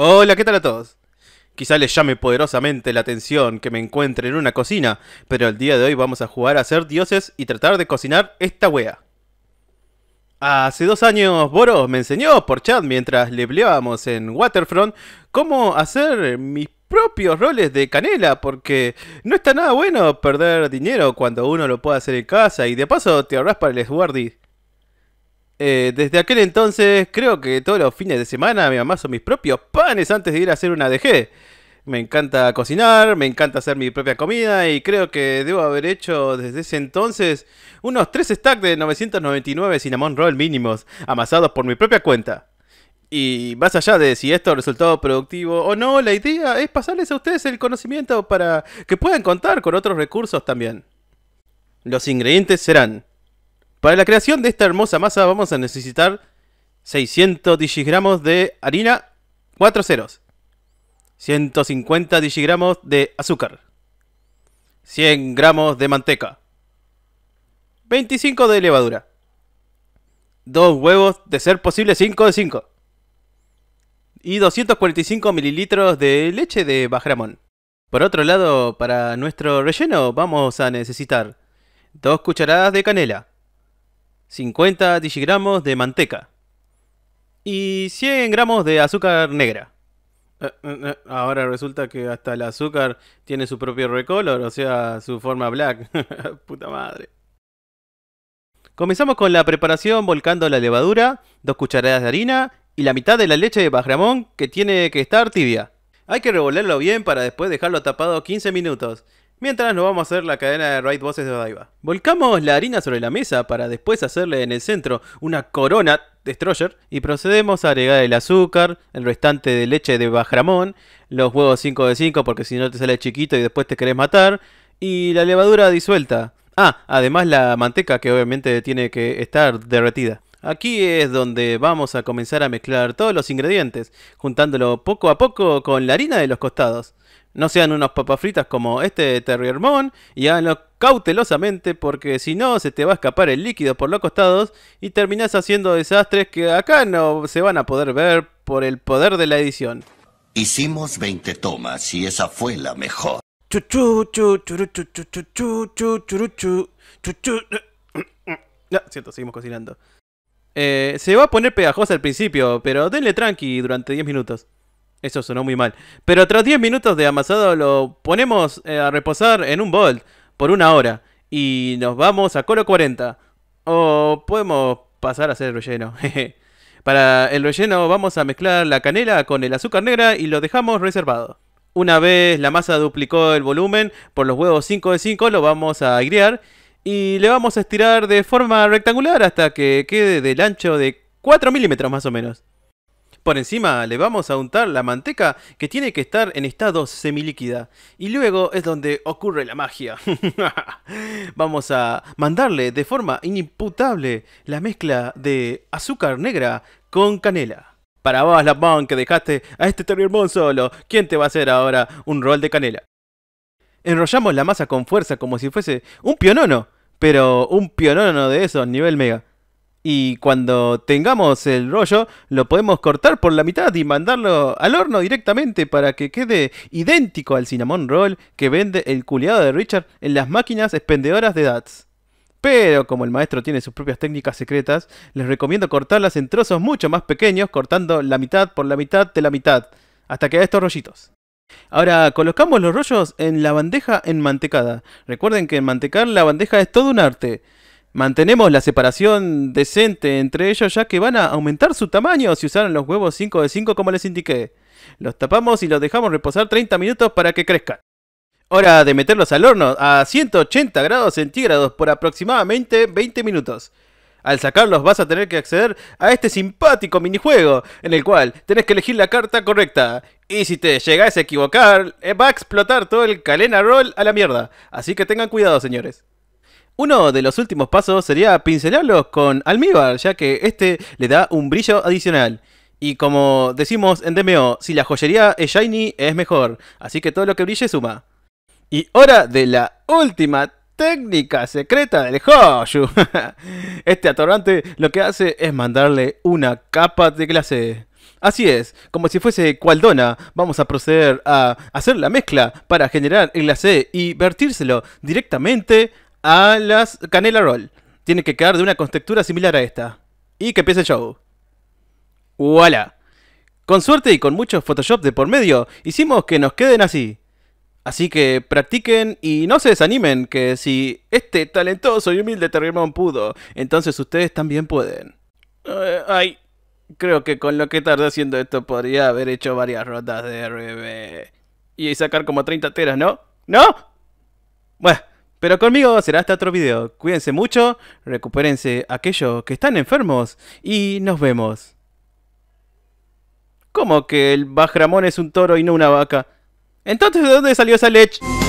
Hola, ¿qué tal a todos? Quizá les llame poderosamente la atención que me encuentre en una cocina, pero el día de hoy vamos a jugar a ser dioses y tratar de cocinar esta wea. Hace dos años Boros me enseñó por chat mientras le en Waterfront cómo hacer mis propios roles de canela, porque no está nada bueno perder dinero cuando uno lo puede hacer en casa y de paso te ahorras para el Swardy. Eh, desde aquel entonces, creo que todos los fines de semana me amaso mis propios panes antes de ir a hacer una DG. Me encanta cocinar, me encanta hacer mi propia comida y creo que debo haber hecho desde ese entonces unos 3 stacks de 999 cinnamon roll mínimos amasados por mi propia cuenta. Y más allá de si esto resultó resultado productivo o no, la idea es pasarles a ustedes el conocimiento para que puedan contar con otros recursos también. Los ingredientes serán para la creación de esta hermosa masa vamos a necesitar 600 digigramos de harina 4 ceros, 150 digigramos de azúcar, 100 gramos de manteca, 25 de levadura, 2 huevos, de ser posible 5 de 5, y 245 mililitros de leche de bajramón. Por otro lado, para nuestro relleno vamos a necesitar 2 cucharadas de canela, 50 digigramos de manteca y 100 gramos de azúcar negra. Eh, eh, eh, ahora resulta que hasta el azúcar tiene su propio recolor, o sea, su forma black. Puta madre. Comenzamos con la preparación volcando la levadura, dos cucharadas de harina y la mitad de la leche de bajramón que tiene que estar tibia. Hay que revolverlo bien para después dejarlo tapado 15 minutos. Mientras nos vamos a hacer la cadena de Raid Bosses de Odaiba. Volcamos la harina sobre la mesa para después hacerle en el centro una corona destroyer y procedemos a agregar el azúcar, el restante de leche de bajramón, los huevos 5 de 5 porque si no te sale chiquito y después te querés matar y la levadura disuelta. Ah, además la manteca que obviamente tiene que estar derretida. Aquí es donde vamos a comenzar a mezclar todos los ingredientes, juntándolo poco a poco con la harina de los costados no sean unos papas fritas como este de Terrier Mon y háganlo cautelosamente porque si no se te va a escapar el líquido por los costados y terminás haciendo desastres que acá no se van a poder ver por el poder de la edición. Hicimos 20 tomas y esa fue la mejor. No, cierto, seguimos cocinando. se va a poner pegajosa al principio, pero denle tranqui durante 10 minutos. Eso sonó muy mal. Pero tras 10 minutos de amasado lo ponemos eh, a reposar en un bol por una hora y nos vamos a Colo 40. O podemos pasar a hacer el relleno. Para el relleno vamos a mezclar la canela con el azúcar negra y lo dejamos reservado. Una vez la masa duplicó el volumen por los huevos 5 de 5 lo vamos a airear y le vamos a estirar de forma rectangular hasta que quede del ancho de 4 milímetros más o menos por encima le vamos a untar la manteca que tiene que estar en estado semilíquida. Y luego es donde ocurre la magia. vamos a mandarle de forma inimputable la mezcla de azúcar negra con canela. Para vos, Lapón, que dejaste a este terrible solo, ¿quién te va a hacer ahora un rol de canela? Enrollamos la masa con fuerza como si fuese un pionono, pero un pionono de esos nivel mega y cuando tengamos el rollo lo podemos cortar por la mitad y mandarlo al horno directamente para que quede idéntico al cinnamon roll que vende el culiado de Richard en las máquinas expendedoras de DATS. Pero como el maestro tiene sus propias técnicas secretas, les recomiendo cortarlas en trozos mucho más pequeños, cortando la mitad por la mitad de la mitad, hasta que estos rollitos. Ahora colocamos los rollos en la bandeja enmantecada. Recuerden que enmantecar la bandeja es todo un arte mantenemos la separación decente entre ellos ya que van a aumentar su tamaño si usaron los huevos 5 de 5 como les indiqué. Los tapamos y los dejamos reposar 30 minutos para que crezcan. Hora de meterlos al horno a 180 grados centígrados por aproximadamente 20 minutos. Al sacarlos vas a tener que acceder a este simpático minijuego en el cual tenés que elegir la carta correcta. Y si te llegás a equivocar, eh, va a explotar todo el Calena Roll a la mierda. Así que tengan cuidado señores. Uno de los últimos pasos sería pincelarlos con almíbar, ya que este le da un brillo adicional. Y como decimos en DMO, si la joyería es shiny es mejor, así que todo lo que brille suma. Y hora de la última técnica secreta del Hoshu. este atorrante lo que hace es mandarle una capa de glacé. Así es, como si fuese cualdona, vamos a proceder a hacer la mezcla para generar el glacé y vertírselo directamente a las Canela Roll. Tiene que quedar de una contextura similar a esta. Y que empiece el show. ¡Voilà! Con suerte y con muchos Photoshop de por medio, hicimos que nos queden así. Así que practiquen y no se desanimen, que si este talentoso y humilde Terremón pudo, entonces ustedes también pueden. Eh, ay, creo que con lo que tardé haciendo esto podría haber hecho varias rondas de RB. Y sacar como 30 teras, ¿no? ¿No? Bueno, pero conmigo será hasta otro video. Cuídense mucho, recupérense aquellos que están enfermos y nos vemos. ¿Cómo que el Bajramón es un toro y no una vaca? Entonces, ¿de dónde salió esa leche?